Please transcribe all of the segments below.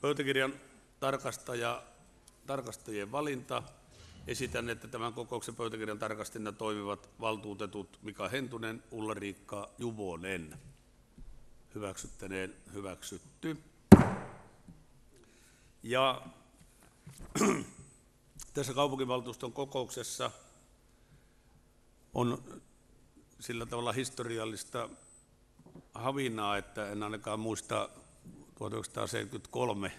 Pöytäkirjan tarkastaja, tarkastajien valinta. Esitän, että tämän kokouksen pöytäkirjan tarkastajina toimivat valtuutetut Mika Hentunen, Ulla-Riikka Juvonen. Hyväksyttäneen hyväksytty. Ja tässä kaupunginvaltuuston kokouksessa on sillä tavalla historiallista havinaa, että en ainakaan muista 1973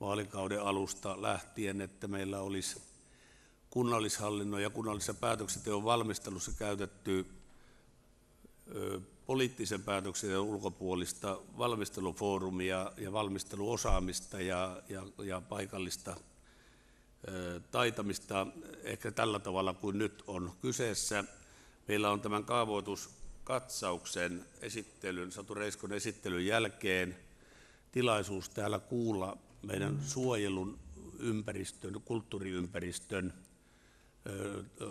vaalikauden alusta lähtien, että meillä olisi kunnallishallinnon ja kunnallisessa päätöksenteon valmistelussa käytetty poliittisen ja ulkopuolista valmistelufoorumia ja valmisteluosaamista ja, ja, ja paikallista taitamista ehkä tällä tavalla kuin nyt on kyseessä. Meillä on tämän kaavoituskatsauksen esittelyn, Satu Reiskon esittelyn jälkeen – tilaisuus täällä kuulla meidän mm. suojelun ympäristön, kulttuuriympäristön,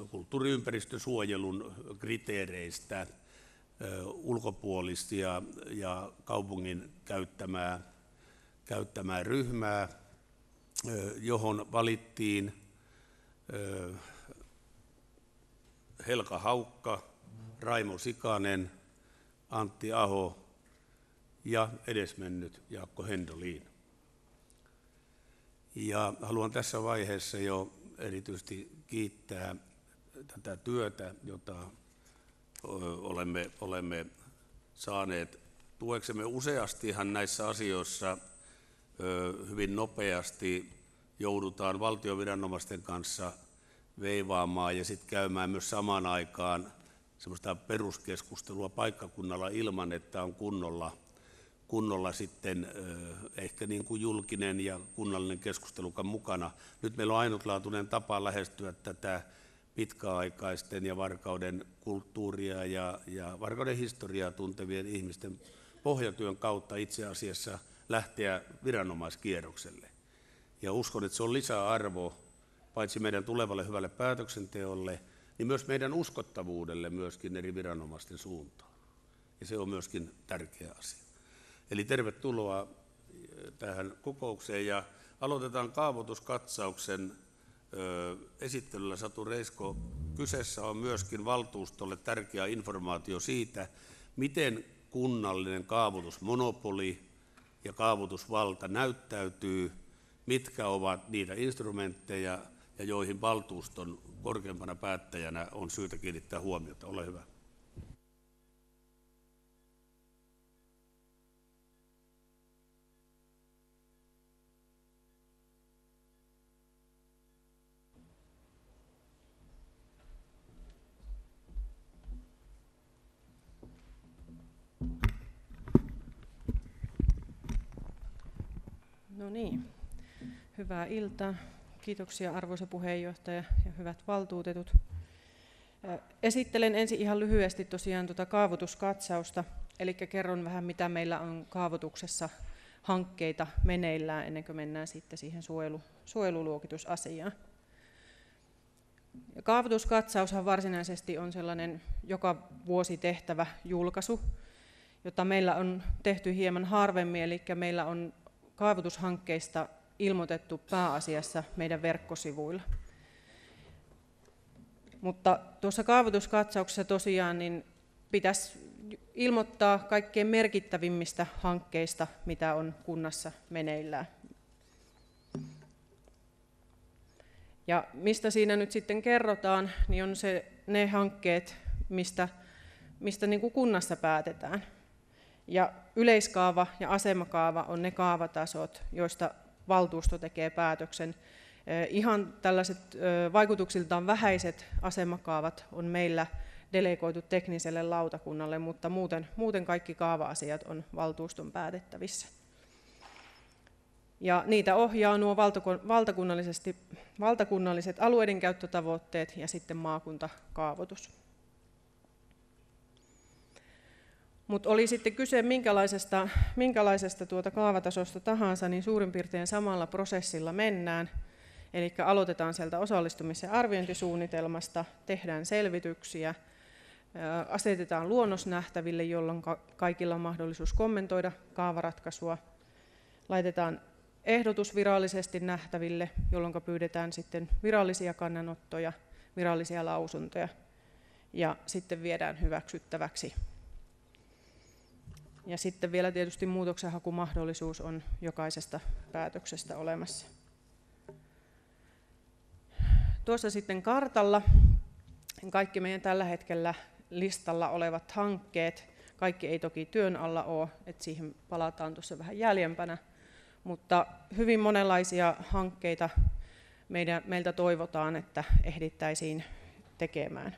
kulttuuriympäristösuojelun kriteereistä ulkopuolisia ja kaupungin käyttämää, käyttämää ryhmää, johon valittiin Helka Haukka, Raimo Sikanen, Antti Aho ja edesmennyt Jaakko Hendoliin. Ja haluan tässä vaiheessa jo erityisesti kiittää tätä työtä, jota olemme, olemme saaneet tueksemme useastihan näissä asioissa hyvin nopeasti joudutaan valtioviranomaisten kanssa veivaamaan ja sitten käymään myös samaan aikaan semmoista peruskeskustelua paikkakunnalla ilman, että on kunnolla kunnolla sitten ehkä niin kuin julkinen ja kunnallinen keskustelukan mukana. Nyt meillä on ainutlaatuinen tapa lähestyä tätä pitkäaikaisten ja varkauden kulttuuria ja, ja varkauden historiaa tuntevien ihmisten pohjatyön kautta itse asiassa lähteä viranomaiskierrokselle. Ja uskon, että se on lisäarvo paitsi meidän tulevalle hyvälle päätöksenteolle, niin myös meidän uskottavuudelle myöskin eri viranomaisten suuntaan. Ja se on myöskin tärkeä asia. Eli tervetuloa äh, tähän kokoukseen ja aloitetaan kaavoituskatsauksen äh, esittelyllä Satu Reisko. Kyseessä on myöskin valtuustolle tärkeä informaatio siitä, miten kunnallinen kaavoitusmonopoli ja kaavoitusvalta näyttäytyy, mitkä ovat niitä instrumentteja ja joihin valtuuston korkeimpana päättäjänä on syytä kiinnittää huomiota. Ole hyvä. No niin, hyvää iltaa. Kiitoksia arvoisa puheenjohtaja ja hyvät valtuutetut. Esittelen ensin ihan lyhyesti tosiaan tuota kaavoituskatsausta, eli kerron vähän mitä meillä on kaavoituksessa hankkeita meneillään ennen kuin mennään sitten siihen suojelu, suojeluluokitusasiaan. Kaavoituskatsaushan varsinaisesti on sellainen joka vuosi tehtävä julkaisu, jota meillä on tehty hieman harvemmin, eli meillä on kaavoitushankkeista ilmoitettu pääasiassa meidän verkkosivuilla. Mutta tuossa kaavoituskatsauksessa tosiaan niin pitäisi ilmoittaa kaikkein merkittävimmistä hankkeista, mitä on kunnassa meneillään. Ja mistä siinä nyt sitten kerrotaan, niin on se, ne hankkeet, mistä, mistä niin kuin kunnassa päätetään. Ja yleiskaava ja asemakaava on ne kaavatasot, joista valtuusto tekee päätöksen. Ihan tällaiset vaikutuksiltaan vähäiset asemakaavat on meillä delegoitu tekniselle lautakunnalle, mutta muuten, muuten kaikki kaava-asiat on valtuuston päätettävissä. Ja niitä ohjaa nuo valtakunnallisesti, valtakunnalliset alueiden käyttötavoitteet ja sitten maakuntakaavoitus. Mutta oli sitten kyse minkälaisesta, minkälaisesta tuota kaavatasosta tahansa, niin suurin piirtein samalla prosessilla mennään. Eli aloitetaan sieltä ja arviointisuunnitelmasta, tehdään selvityksiä, asetetaan luonnos nähtäville, jolloin kaikilla on mahdollisuus kommentoida kaavaratkaisua, laitetaan ehdotus virallisesti nähtäville, jolloin pyydetään sitten virallisia kannanottoja, virallisia lausuntoja ja sitten viedään hyväksyttäväksi ja sitten vielä tietysti muutoksenhakumahdollisuus on jokaisesta päätöksestä olemassa. Tuossa sitten kartalla kaikki meidän tällä hetkellä listalla olevat hankkeet. Kaikki ei toki työn alla ole, että siihen palataan tuossa vähän jäljempänä, mutta hyvin monenlaisia hankkeita meidän, meiltä toivotaan, että ehdittäisiin tekemään.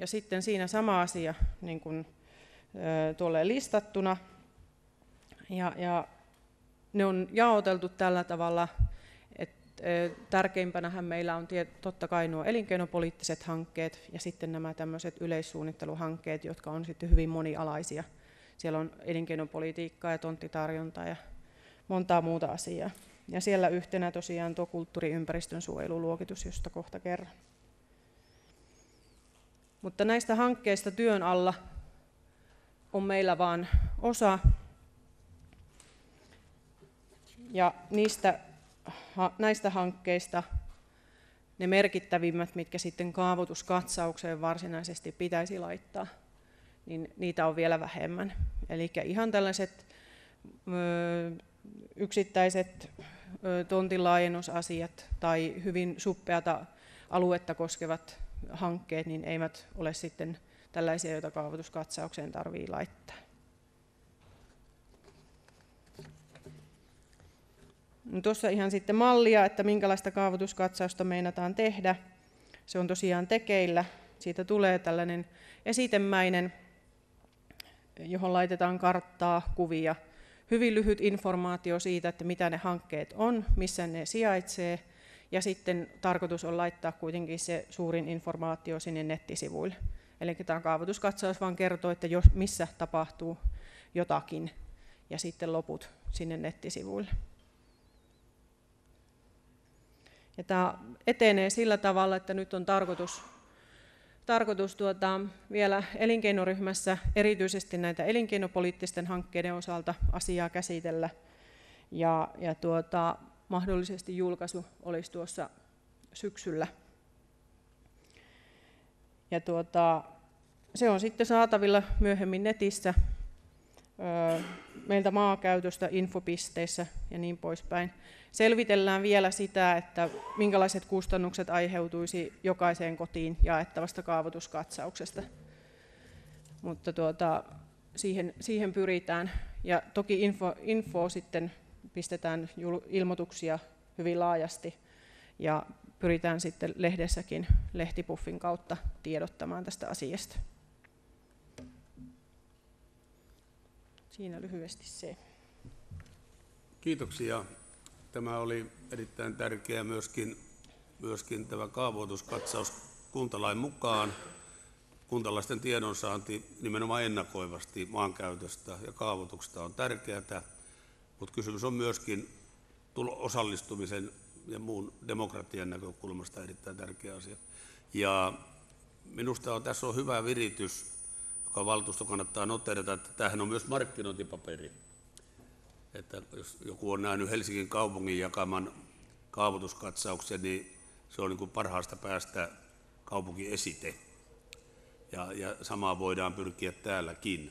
Ja sitten siinä sama asia niin kuin, tuolle listattuna. Ja, ja ne on jaoteltu tällä tavalla, että tärkeimpänähän meillä on totta kai nuo elinkeinopoliittiset hankkeet ja sitten nämä tämmöiset yleissuunnitteluhankkeet, jotka on sitten hyvin monialaisia. Siellä on elinkeinopolitiikkaa ja tonttitarjontaa ja montaa muuta asiaa. Ja siellä yhtenä tosiaan tuo kulttuuriympäristön suojeluluokitus, josta kohta kerran. Mutta näistä hankkeista työn alla on meillä vain osa. Ja niistä, näistä hankkeista ne merkittävimmät, mitkä sitten kaavoituskatsaukseen varsinaisesti pitäisi laittaa, niin niitä on vielä vähemmän. Eli ihan tällaiset yksittäiset tontilaajennusasiat tai hyvin suppeata aluetta koskevat hankkeet, niin eivät ole sitten tällaisia, joita kaavoituskatsaukseen tarvii laittaa. No tuossa ihan sitten mallia, että minkälaista kaavoituskatsausta meinataan tehdä. Se on tosiaan tekeillä. Siitä tulee tällainen esitemäinen, johon laitetaan karttaa, kuvia, hyvin lyhyt informaatio siitä, että mitä ne hankkeet on, missä ne sijaitsee – ja sitten tarkoitus on laittaa kuitenkin se suurin informaatio sinne nettisivuille. Eli tämä kaavoituskatsaus vaan kertoo, että jos, missä tapahtuu jotakin, ja sitten loput sinne nettisivuille. Ja tämä etenee sillä tavalla, että nyt on tarkoitus, tarkoitus tuota, vielä elinkeinoryhmässä erityisesti näitä elinkeinopoliittisten hankkeiden osalta asiaa käsitellä. Ja, ja tuota, mahdollisesti julkaisu olisi tuossa syksyllä. Ja tuota, se on sitten saatavilla myöhemmin netissä, meiltä maakäytöstä, infopisteissä ja niin poispäin. Selvitellään vielä sitä, että minkälaiset kustannukset aiheutuisi jokaiseen kotiin jaettavasta kaavoituskatsauksesta. Mutta tuota, siihen, siihen pyritään. Ja toki info, info sitten pistetään ilmoituksia hyvin laajasti ja pyritään sitten lehdessäkin lehtipuffin kautta tiedottamaan tästä asiasta. Siinä lyhyesti se. Kiitoksia. Tämä oli erittäin tärkeä myöskin, myöskin tämä kaavoituskatsaus kuntalain mukaan. Kuntalaisten tiedonsaanti nimenomaan ennakoivasti maankäytöstä ja kaavoituksesta on tärkeää mutta kysymys on myöskin osallistumisen ja muun demokratian näkökulmasta erittäin tärkeä asia. Ja minusta on, tässä on hyvä viritys, joka valtuusto kannattaa noterata, että tämähän on myös markkinointipaperi. Että jos joku on nähnyt Helsingin kaupungin jakaman kaavoituskatsauksen, niin se on niin kuin parhaasta päästä kaupunkiesite. Ja, ja samaa voidaan pyrkiä täälläkin.